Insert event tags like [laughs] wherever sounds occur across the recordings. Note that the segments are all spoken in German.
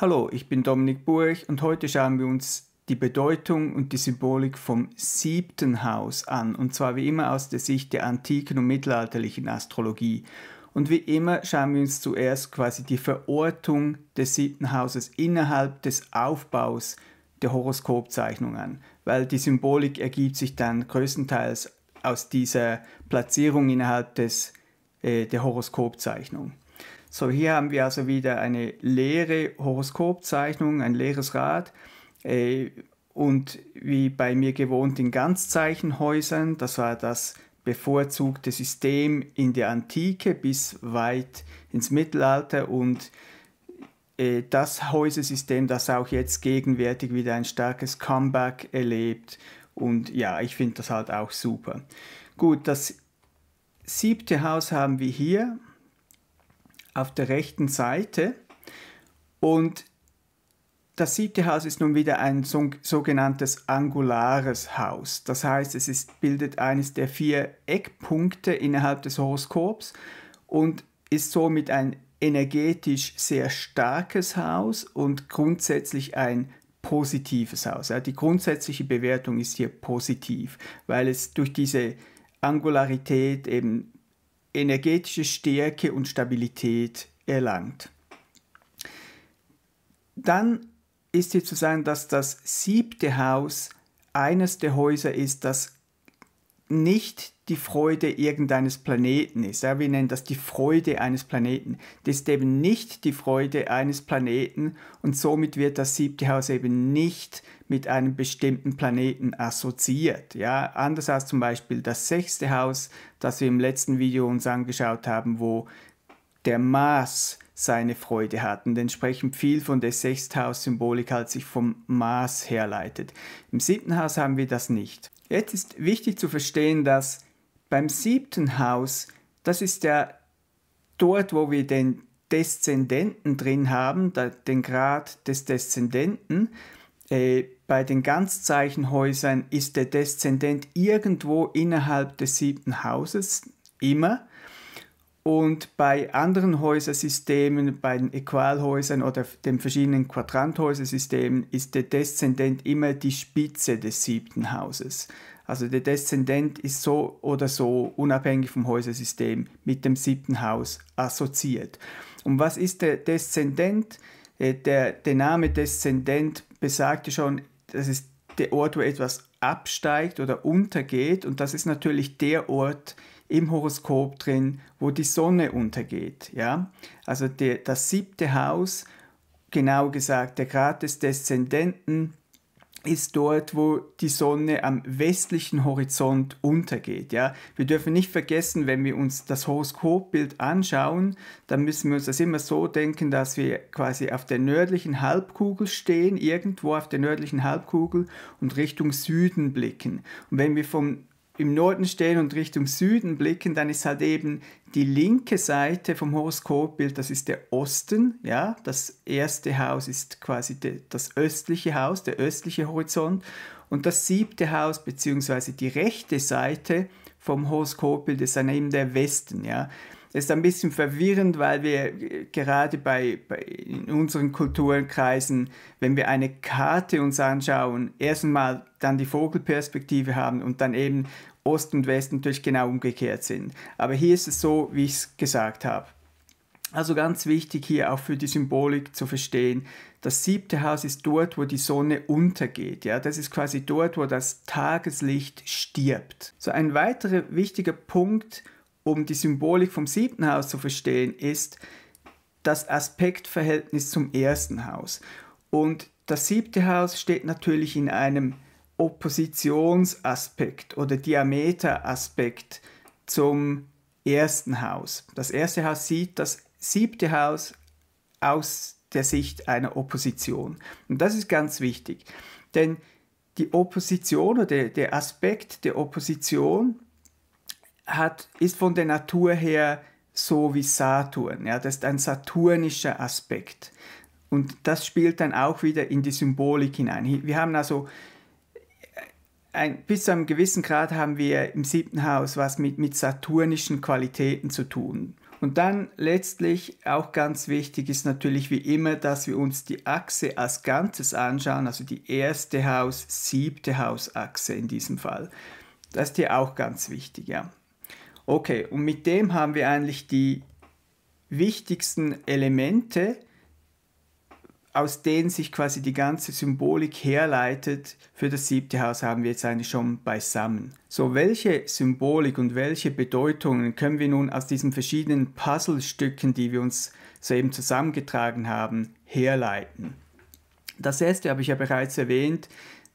Hallo, ich bin Dominik Burch und heute schauen wir uns die Bedeutung und die Symbolik vom siebten Haus an, und zwar wie immer aus der Sicht der antiken und mittelalterlichen Astrologie. Und wie immer schauen wir uns zuerst quasi die Verortung des siebten Hauses innerhalb des Aufbaus der Horoskopzeichnung an, weil die Symbolik ergibt sich dann größtenteils aus dieser Platzierung innerhalb des, äh, der Horoskopzeichnung. So, hier haben wir also wieder eine leere Horoskopzeichnung, ein leeres Rad. Äh, und wie bei mir gewohnt in Ganzzeichenhäusern, das war das bevorzugte System in der Antike bis weit ins Mittelalter und äh, das Häusersystem, das auch jetzt gegenwärtig wieder ein starkes Comeback erlebt. Und ja, ich finde das halt auch super. Gut, das siebte Haus haben wir hier auf der rechten Seite. Und das siebte Haus ist nun wieder ein sogenanntes angulares Haus. Das heißt, es ist, bildet eines der vier Eckpunkte innerhalb des Horoskops und ist somit ein energetisch sehr starkes Haus und grundsätzlich ein positives Haus. Die grundsätzliche Bewertung ist hier positiv, weil es durch diese Angularität eben energetische Stärke und Stabilität erlangt. Dann ist hier zu sagen, dass das siebte Haus eines der Häuser ist, das nicht die Freude irgendeines Planeten ist. Ja, wir nennen das die Freude eines Planeten. Das ist eben nicht die Freude eines Planeten und somit wird das siebte Haus eben nicht mit einem bestimmten Planeten assoziiert. Ja, anders als zum Beispiel das sechste Haus, das wir im letzten Video uns angeschaut haben, wo der Mars seine Freude hat. Und entsprechend viel von der Sechsthaus-Symbolik halt sich vom Mars herleitet. Im siebten Haus haben wir das nicht. Jetzt ist wichtig zu verstehen, dass beim siebten Haus, das ist ja dort, wo wir den Deszendenten drin haben, den Grad des Deszendenten. Äh, bei den Ganzzeichenhäusern ist der Deszendent irgendwo innerhalb des siebten Hauses, immer. Und bei anderen Häusersystemen, bei den Äqualhäusern oder den verschiedenen Quadranthäusersystemen, ist der Deszendent immer die Spitze des siebten Hauses. Also der Deszendent ist so oder so unabhängig vom Häusersystem mit dem siebten Haus assoziiert. Und was ist der Deszendent? Äh, der, der Name Deszendent besagte schon, das ist der Ort, wo etwas absteigt oder untergeht. Und das ist natürlich der Ort im Horoskop drin, wo die Sonne untergeht. Ja? Also der, das siebte Haus, genau gesagt, der Grad des Deszendenten, ist dort, wo die Sonne am westlichen Horizont untergeht. Ja? Wir dürfen nicht vergessen, wenn wir uns das Horoskopbild anschauen, dann müssen wir uns das immer so denken, dass wir quasi auf der nördlichen Halbkugel stehen, irgendwo auf der nördlichen Halbkugel und Richtung Süden blicken. Und wenn wir vom im Norden stehen und Richtung Süden blicken, dann ist halt eben die linke Seite vom Horoskopbild, das ist der Osten, ja, das erste Haus ist quasi de, das östliche Haus, der östliche Horizont und das siebte Haus beziehungsweise die rechte Seite vom Horoskopbild ist dann eben der Westen, ja. Das ist ein bisschen verwirrend, weil wir äh, gerade bei, bei in unseren Kulturenkreisen, wenn wir eine Karte uns anschauen, erstmal dann die Vogelperspektive haben und dann eben Ost und West natürlich genau umgekehrt sind. Aber hier ist es so, wie ich es gesagt habe. Also ganz wichtig hier auch für die Symbolik zu verstehen, das siebte Haus ist dort, wo die Sonne untergeht. Ja, das ist quasi dort, wo das Tageslicht stirbt. So ein weiterer wichtiger Punkt, um die Symbolik vom siebten Haus zu verstehen, ist das Aspektverhältnis zum ersten Haus. Und das siebte Haus steht natürlich in einem Oppositionsaspekt oder Diameteraspekt zum ersten Haus. Das erste Haus sieht das siebte Haus aus der Sicht einer Opposition. Und das ist ganz wichtig, denn die Opposition oder der, Aspekt der Opposition hat, ist von der Natur her so wie Saturn. Ja, das ist ein saturnischer Aspekt. Und das spielt dann auch wieder in die Symbolik hinein. Wir haben also ein, bis zu einem gewissen Grad haben wir im siebten Haus was mit, mit saturnischen Qualitäten zu tun. Und dann letztlich auch ganz wichtig ist natürlich wie immer, dass wir uns die Achse als Ganzes anschauen, also die erste Haus, siebte Hausachse in diesem Fall. Das ist hier auch ganz wichtig, ja. Okay, und mit dem haben wir eigentlich die wichtigsten Elemente aus denen sich quasi die ganze Symbolik herleitet. Für das siebte Haus haben wir jetzt eigentlich schon beisammen. So, welche Symbolik und welche Bedeutungen können wir nun aus diesen verschiedenen Puzzlestücken, die wir uns soeben zusammengetragen haben, herleiten? Das erste habe ich ja bereits erwähnt.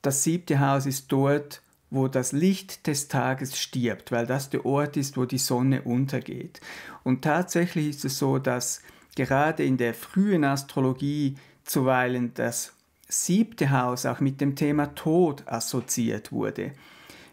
Das siebte Haus ist dort, wo das Licht des Tages stirbt, weil das der Ort ist, wo die Sonne untergeht. Und tatsächlich ist es so, dass gerade in der frühen Astrologie zuweilen das siebte Haus auch mit dem Thema Tod assoziiert wurde.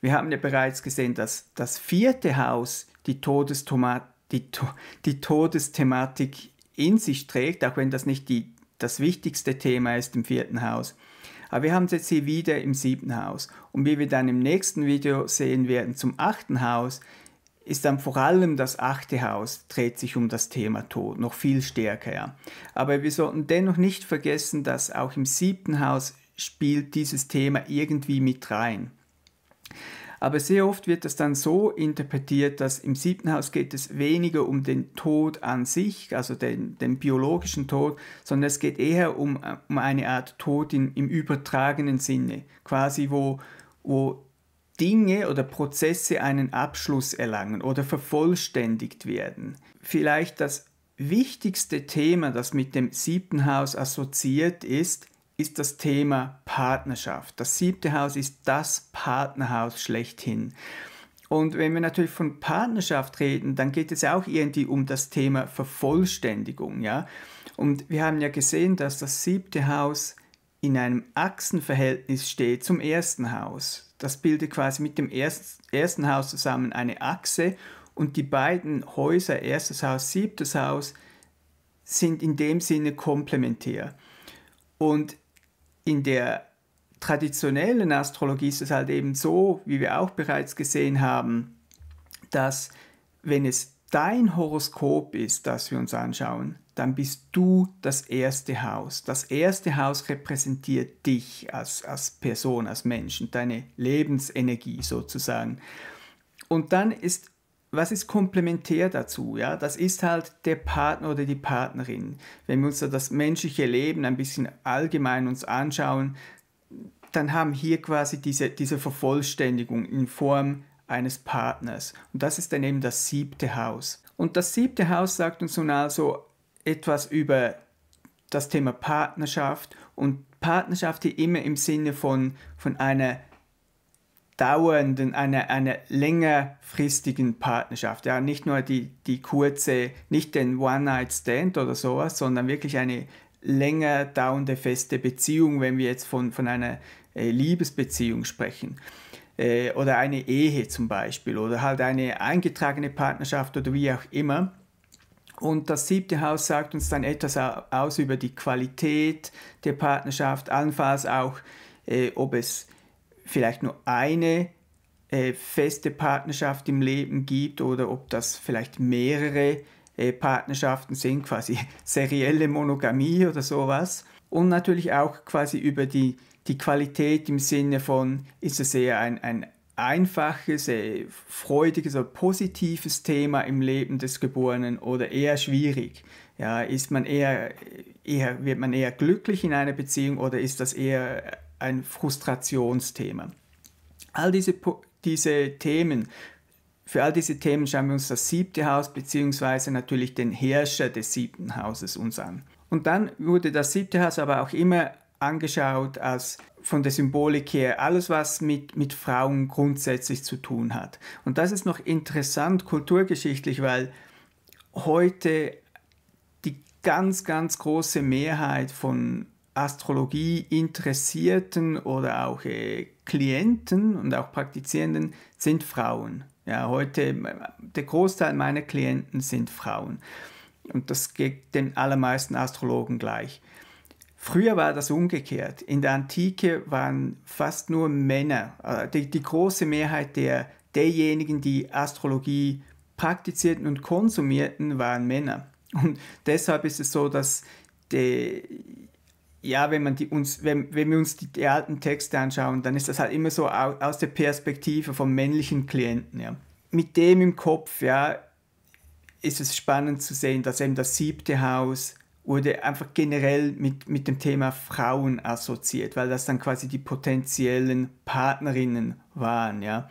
Wir haben ja bereits gesehen, dass das vierte Haus die, Todestoma die, to die Todesthematik in sich trägt, auch wenn das nicht die, das wichtigste Thema ist im vierten Haus. Aber wir haben es jetzt hier wieder im siebten Haus. Und wie wir dann im nächsten Video sehen werden zum achten Haus, ist dann vor allem das achte Haus, dreht sich um das Thema Tod, noch viel stärker. Ja. Aber wir sollten dennoch nicht vergessen, dass auch im siebten Haus spielt dieses Thema irgendwie mit rein. Aber sehr oft wird das dann so interpretiert, dass im siebten Haus geht es weniger um den Tod an sich, also den, den biologischen Tod, sondern es geht eher um, um eine Art Tod in, im übertragenen Sinne, quasi wo, wo Dinge oder Prozesse einen Abschluss erlangen oder vervollständigt werden. Vielleicht das wichtigste Thema, das mit dem siebten Haus assoziiert ist, ist das Thema Partnerschaft. Das siebte Haus ist das Partnerhaus schlechthin. Und wenn wir natürlich von Partnerschaft reden, dann geht es auch irgendwie um das Thema Vervollständigung. Ja? Und wir haben ja gesehen, dass das siebte Haus in einem Achsenverhältnis steht zum ersten Haus das bildet quasi mit dem ersten, ersten Haus zusammen eine Achse und die beiden Häuser, erstes Haus, siebtes Haus, sind in dem Sinne komplementär. Und in der traditionellen Astrologie ist es halt eben so, wie wir auch bereits gesehen haben, dass wenn es dein Horoskop ist, das wir uns anschauen, dann bist du das erste Haus. Das erste Haus repräsentiert dich als, als Person, als Menschen, deine Lebensenergie sozusagen. Und dann ist, was ist komplementär dazu? Ja, das ist halt der Partner oder die Partnerin. Wenn wir uns da das menschliche Leben ein bisschen allgemein uns anschauen, dann haben hier quasi diese, diese Vervollständigung in Form eines Partners. Und das ist dann eben das siebte Haus. Und das siebte Haus sagt uns nun also etwas über das Thema Partnerschaft und Partnerschaft hier immer im Sinne von, von einer dauernden, einer, einer längerfristigen Partnerschaft. Ja, nicht nur die, die kurze, nicht den One-Night-Stand oder sowas, sondern wirklich eine länger dauernde feste Beziehung, wenn wir jetzt von, von einer äh, Liebesbeziehung sprechen. Äh, oder eine Ehe zum Beispiel oder halt eine eingetragene Partnerschaft oder wie auch immer. Und das siebte Haus sagt uns dann etwas aus über die Qualität der Partnerschaft, allenfalls auch, äh, ob es vielleicht nur eine äh, feste Partnerschaft im Leben gibt oder ob das vielleicht mehrere äh, Partnerschaften sind, quasi [laughs] serielle Monogamie oder sowas. Und natürlich auch quasi über die die Qualität im Sinne von, ist es eher ein, ein einfaches, eher äh, freudiges oder positives Thema im Leben des Geborenen oder eher schwierig? Ja, ist man eher, eher, wird man eher glücklich in einer Beziehung oder ist das eher ein Frustrationsthema? All diese, diese Themen, für all diese Themen schauen wir uns das siebte Haus bzw. natürlich den Herrscher des siebten Hauses uns an. Und dann wurde das siebte Haus aber auch immer angeschaut als von der Symbolik her alles, was mit, mit Frauen grundsätzlich zu tun hat. Und das ist noch interessant kulturgeschichtlich, weil heute die ganz, ganz große Mehrheit von Astrologie interessierten oder auch äh, Klienten und auch Praktizierenden sind Frauen. Ja, heute äh, der Großteil meiner Klienten sind Frauen. Und das geht den allermeisten Astrologen gleich. Früher war das umgekehrt. In der Antike waren fast nur Männer, äh, die, die große Mehrheit der, derjenigen, die Astrologie praktizierten und konsumierten, waren Männer. Und deshalb ist es so, dass die, ja, wenn, man die uns, wenn, wenn wir uns die, die, alten Texte anschauen, dann ist das halt immer so aus der Perspektive vom männlichen Klienten. Ja. Mit dem im Kopf ja, ist es spannend zu sehen, dass eben das siebte Haus wurde einfach generell mit, mit dem Thema Frauen assoziiert, weil das dann quasi die potenziellen Partnerinnen waren, ja.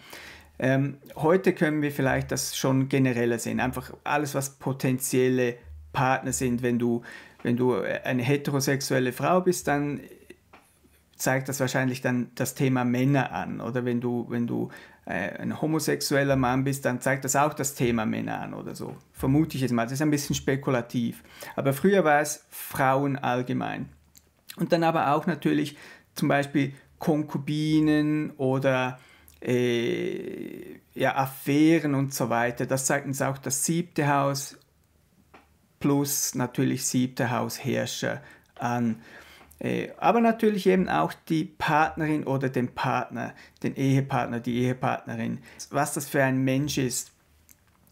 Ähm, heute können wir vielleicht das schon genereller sehen, einfach alles, was potenzielle Partner sind, wenn du, wenn du eine heterosexuelle Frau bist, dann zeigt das wahrscheinlich dann das Thema Männer an, oder wenn du, wenn du äh, ein homosexueller Mann bist, dann zeigt das auch das Thema Männer an oder so. Vermute ich jetzt mal. Das ist ein bisschen spekulativ. Aber früher war es Frauen allgemein. Und dann aber auch natürlich zum Beispiel Konkubinen oder äh, ja, Affären und so weiter. Das zeigt uns auch das siebte Haus plus natürlich siebte Haus Herrscher an. Äh, aber natürlich eben auch die Partnerin oder den Partner, den Ehepartner, die Ehepartnerin, was das für ein Mensch ist.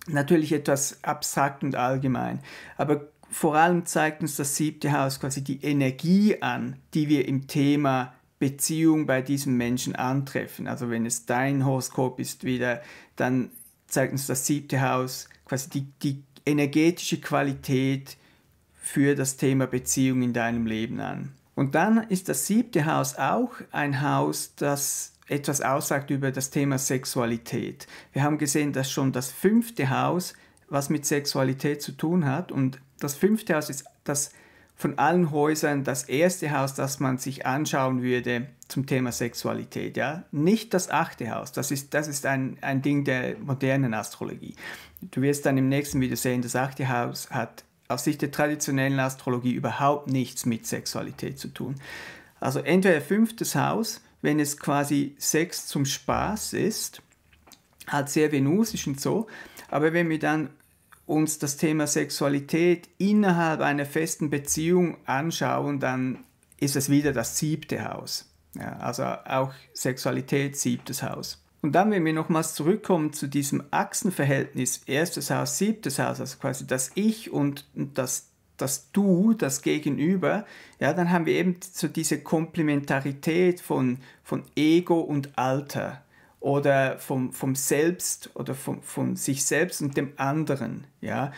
Natürlich etwas abstrakt und allgemein, aber vor allem zeigt uns das siebte Haus quasi die Energie an, die wir im Thema Beziehung bei diesem Menschen antreffen. Also wenn es dein Horoskop ist wieder, dann zeigt uns das siebte Haus quasi die, die energetische Qualität für das Thema Beziehung in deinem Leben an. Und dann ist das siebte Haus auch ein Haus, das etwas aussagt über das Thema Sexualität. Wir haben gesehen, dass schon das fünfte Haus was mit Sexualität zu tun hat. Und das fünfte Haus ist das von allen Häusern das erste Haus, das man sich anschauen würde zum Thema Sexualität. Ja? Nicht das achte Haus. Das ist, das ist ein, ein Ding der modernen Astrologie. Du wirst dann im nächsten Video sehen, das achte Haus hat aus Sicht der traditionellen Astrologie überhaupt nichts mit Sexualität zu tun. Also entweder fünftes Haus, wenn es quasi Sex zum Spaß ist, halt sehr venusisch und so, aber wenn wir dann uns das Thema Sexualität innerhalb einer festen Beziehung anschauen, dann ist es wieder das siebte Haus. Ja, also auch Sexualität siebtes Haus. Und dann, wenn wir nochmals zurückkommen zu diesem Achsenverhältnis, erstes Haus, siebtes Haus, also quasi das Ich und das, das Du, das Gegenüber, ja, dann haben wir eben so diese Komplementarität von, von Ego und Alter oder vom, vom Selbst oder vom, von sich selbst und dem anderen, ja.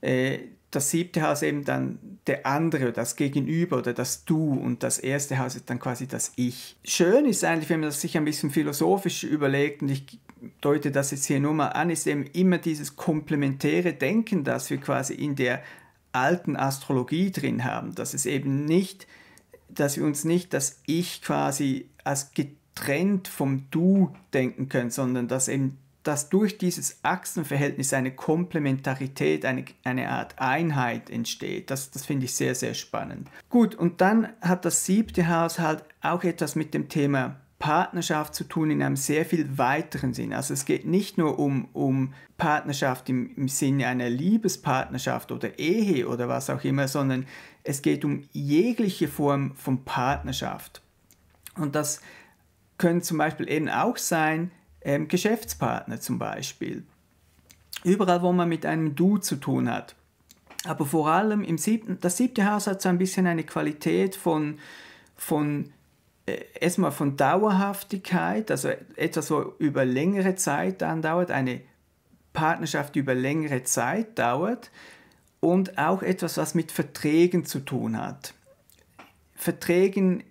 Äh, das siebte Haus eben dann der andere, das Gegenüber oder das Du und das erste Haus ist dann quasi das Ich. Schön ist eigentlich, wenn man das sich ein bisschen philosophisch überlegt und ich deute das jetzt hier nur mal an, ist eben immer dieses komplementäre Denken, das wir quasi in der alten Astrologie drin haben, dass es eben nicht, dass wir uns nicht das Ich quasi als getrennt vom Du denken können, sondern dass eben dass durch dieses Achsenverhältnis eine Komplementarität, eine, eine Art Einheit entsteht. Das, das finde ich sehr, sehr spannend. Gut, und dann hat das siebte Haus halt auch etwas mit dem Thema Partnerschaft zu tun in einem sehr viel weiteren Sinn. Also es geht nicht nur um, um Partnerschaft im, im Sinne einer Liebespartnerschaft oder Ehe oder was auch immer, sondern es geht um jegliche Form von Partnerschaft. Und das können zum Beispiel eben auch sein, ähm, Geschäftspartner zum Beispiel. Überall, wo man mit einem Du zu tun hat. Aber vor allem im siebten, das siebte Haus hat so ein bisschen eine Qualität von, von äh, erstmal von Dauerhaftigkeit, also etwas, wo über längere Zeit andauert, eine Partnerschaft die über längere Zeit dauert und auch etwas, was mit Verträgen zu tun hat. Verträgen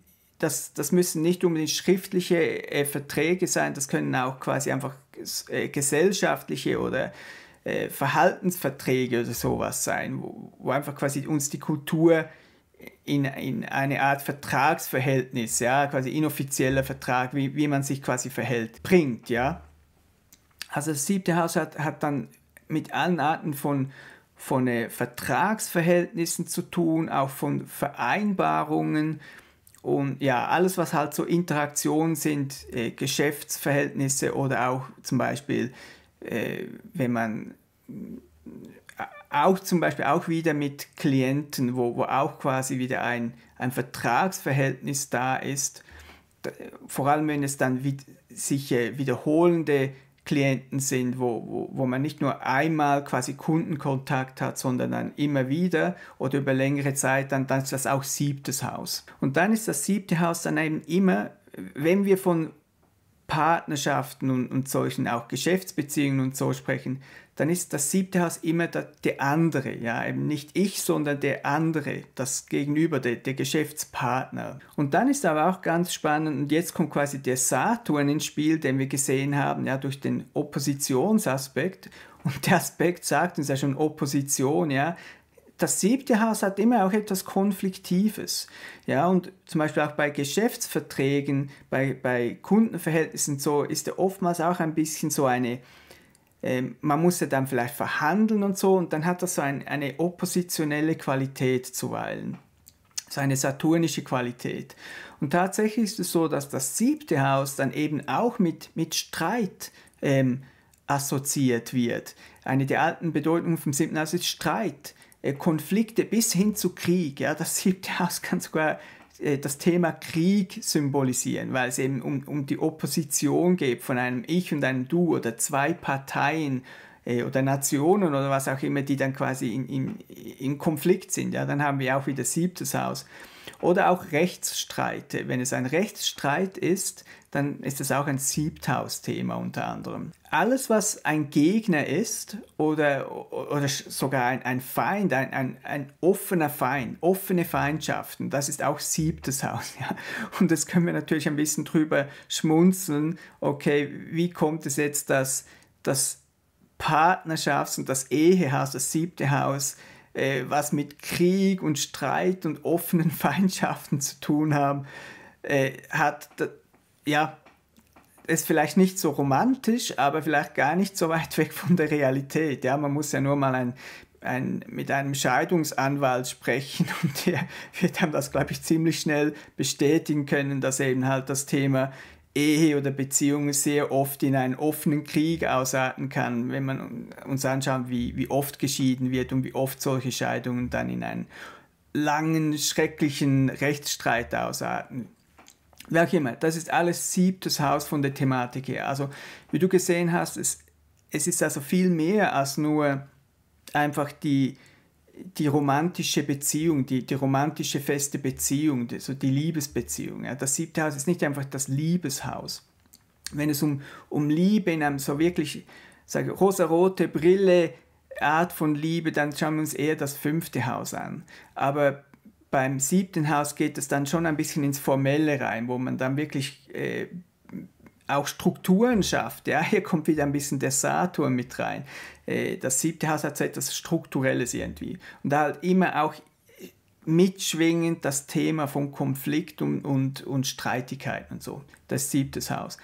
das, das müssen nicht unbedingt schriftliche äh, Verträge sein, das können auch quasi einfach äh, gesellschaftliche oder äh, Verhaltensverträge oder sowas sein, wo, wo, einfach quasi uns die Kultur in, in eine Art Vertragsverhältnis, ja, quasi inoffizieller Vertrag, wie, wie man sich quasi verhält, bringt, ja. Also das siebte Haus hat, hat dann mit allen Arten von, von äh, Vertragsverhältnissen zu tun, auch von Vereinbarungen, und ja, alles, was halt so Interaktionen sind, äh, Geschäftsverhältnisse oder auch zum Beispiel, äh, wenn man äh, auch zum Beispiel auch wieder mit Klienten, wo, wo auch quasi wieder ein, ein Vertragsverhältnis da ist, vor allem wenn es dann sich äh, wiederholende Klienten sind, wo, wo, wo man nicht nur einmal quasi Kundenkontakt hat, sondern dann immer wieder oder über längere Zeit, dann, dann ist das auch siebtes Haus. Und dann ist das siebte Haus dann eben immer, wenn wir von Partnerschaften und, und solchen auch Geschäftsbeziehungen und so sprechen, dann ist das siebte Haus immer der, der andere, ja, eben nicht ich, sondern der andere, das Gegenüber, der, der Geschäftspartner. Und dann ist aber auch ganz spannend, und jetzt kommt quasi der Saturn ins Spiel, den wir gesehen haben, ja, durch den Oppositionsaspekt. Und der Aspekt sagt uns ja schon Opposition, ja, das siebte Haus hat immer auch etwas Konfliktives. Ja, und zum Beispiel auch bei Geschäftsverträgen, bei, bei Kundenverhältnissen so ist er oftmals auch ein bisschen so eine, äh, man muss ja dann vielleicht verhandeln und so, und dann hat das so ein, eine oppositionelle Qualität zuweilen. So eine saturnische Qualität. Und tatsächlich ist es so, dass das siebte Haus dann eben auch mit, mit Streit ähm, assoziiert wird. Eine der alten Bedeutungen vom siebten Haus ist Streit. Äh, Konflikte bis hin zu Krieg. Ja, das [laughs] siebte Haus kann sogar äh, das Thema Krieg symbolisieren, weil es eben um, um die Opposition geht von einem Ich und einem Du oder zwei Parteien äh, oder Nationen oder was auch immer, die dann quasi in, in, in Konflikt sind. Ja, dann haben wir auch wieder siebtes Haus. Oder auch Rechtsstreite. Wenn es ein Rechtsstreit ist, dann ist es auch ein Siebthaus-Thema unter anderem. Alles, was ein Gegner ist oder, oder sogar ein, ein Feind, ein, ein, ein offener Feind, offene Feindschaften, das ist auch siebtes Haus. [laughs] Ja? Und das können wir natürlich ein bisschen drüber schmunzeln. Okay, wie kommt es jetzt, dass das Partnerschafts- und das Ehehaus, das siebte Haus, äh, was mit Krieg und Streit und offenen [laughs] Feindschaften zu tun haben, äh, hat, ja, ist vielleicht nicht so romantisch, aber vielleicht gar nicht so weit [laughs] weg von der Realität. Ja, man muss ja nur mal ein, ein, mit einem Scheidungsanwalt sprechen [laughs] und der wird dann das, glaube ich, ziemlich schnell bestätigen können, dass eben halt das Thema Ehe oder Beziehung sehr oft in einen offenen Krieg ausarten kann, wenn man uns anschaut, wie, wie oft geschieden wird und wie oft solche Scheidungen dann in einen langen, schrecklichen Rechtsstreit ausarten. Wer auch immer, das ist alles siebtes Haus von der Thematik her. Also, wie du gesehen hast, es, es ist also viel mehr als nur einfach die, die romantische Beziehung, die, die romantische feste Beziehung, die, so die Liebesbeziehung. Ja. Das siebte Haus ist nicht einfach das Liebeshaus. Wenn es um, um Liebe in einem so wirklich sage, rosarote Brille Art von Liebe, dann schauen wir uns eher das fünfte Haus an. Aber beim siebten Haus geht es dann schon ein bisschen ins Formelle rein, wo man dann wirklich äh, auch Strukturen schafft. Ja, hier kommt wieder ein bisschen der Saturn mit rein. Äh, das siebte Haus hat so etwas Strukturelles irgendwie. Und da halt immer auch äh, mitschwingend das Thema von Konflikt und, und, und Streitigkeiten und so. Das siebte Haus.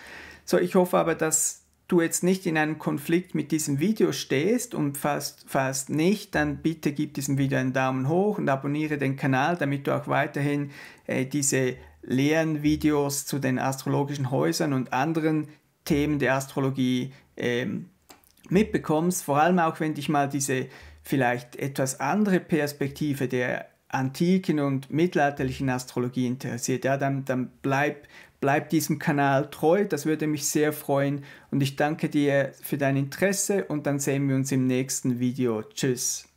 So, ich hoffe aber, dass du jetzt nicht in einem Konflikt mit diesem Video stehst und fast, fast nicht, dann bitte gib diesem Video einen Daumen hoch und abonniere den Kanal, damit du auch weiterhin äh, diese Lernvideos zu den astrologischen Häusern und anderen Themen der Astrologie ähm, mitbekommst, vor allem auch wenn dich mal diese vielleicht etwas andere Perspektive der antiken und mittelalterlichen Astrologie interessiert, ja, dann, dann bleib, bleib diesem Kanal treu, das würde mich sehr freuen und ich danke dir für dein Interesse und dann sehen wir uns im nächsten Video. Tschüss.